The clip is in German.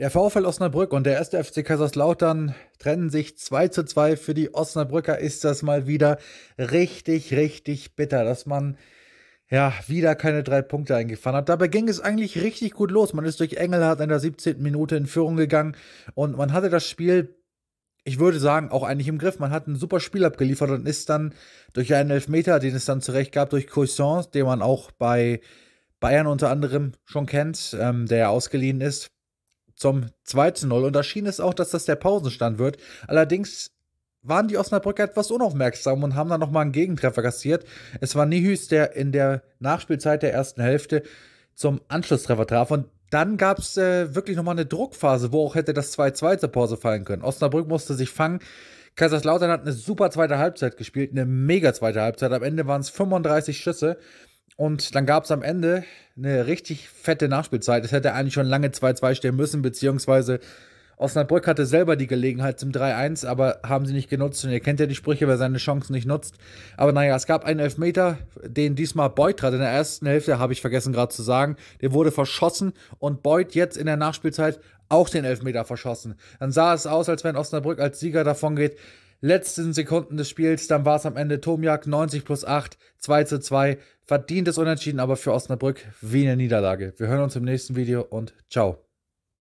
Der VfL Osnabrück und der 1. FC Kaiserslautern trennen sich 2 zu 2. Für die Osnabrücker ist das mal wieder richtig, richtig bitter, dass man ja wieder keine drei Punkte eingefahren hat. Dabei ging es eigentlich richtig gut los. Man ist durch Engelhardt in der 17. Minute in Führung gegangen und man hatte das Spiel, ich würde sagen, auch eigentlich im Griff. Man hat ein super Spiel abgeliefert und ist dann durch einen Elfmeter, den es dann zurecht gab, durch Coussins, den man auch bei Bayern unter anderem schon kennt, ähm, der ausgeliehen ist, zum 2 zu 0. Und da schien es auch, dass das der Pausenstand wird. Allerdings waren die Osnabrücker etwas unaufmerksam und haben dann nochmal einen Gegentreffer kassiert. Es war Nihüs, der in der Nachspielzeit der ersten Hälfte zum Anschlusstreffer traf. Und dann gab es äh, wirklich nochmal eine Druckphase, wo auch hätte das 2-2 zur Pause fallen können. Osnabrück musste sich fangen. Kaiserslautern hat eine super zweite Halbzeit gespielt, eine mega zweite Halbzeit. Am Ende waren es 35 Schüsse. Und dann gab es am Ende eine richtig fette Nachspielzeit. Es hätte eigentlich schon lange 2-2 stehen müssen, beziehungsweise Osnabrück hatte selber die Gelegenheit zum 3-1, aber haben sie nicht genutzt. Und ihr kennt ja die Sprüche, wer seine Chancen nicht nutzt. Aber naja, es gab einen Elfmeter, den diesmal Beuth hat. In der ersten Hälfte habe ich vergessen gerade zu sagen. Der wurde verschossen und Beuth jetzt in der Nachspielzeit auch den Elfmeter verschossen. Dann sah es aus, als wenn Osnabrück als Sieger davon geht letzten Sekunden des Spiels. Dann war es am Ende Tomiak 90 plus 8, 2 zu 2. Verdientes Unentschieden, aber für Osnabrück wie eine Niederlage. Wir hören uns im nächsten Video und ciao.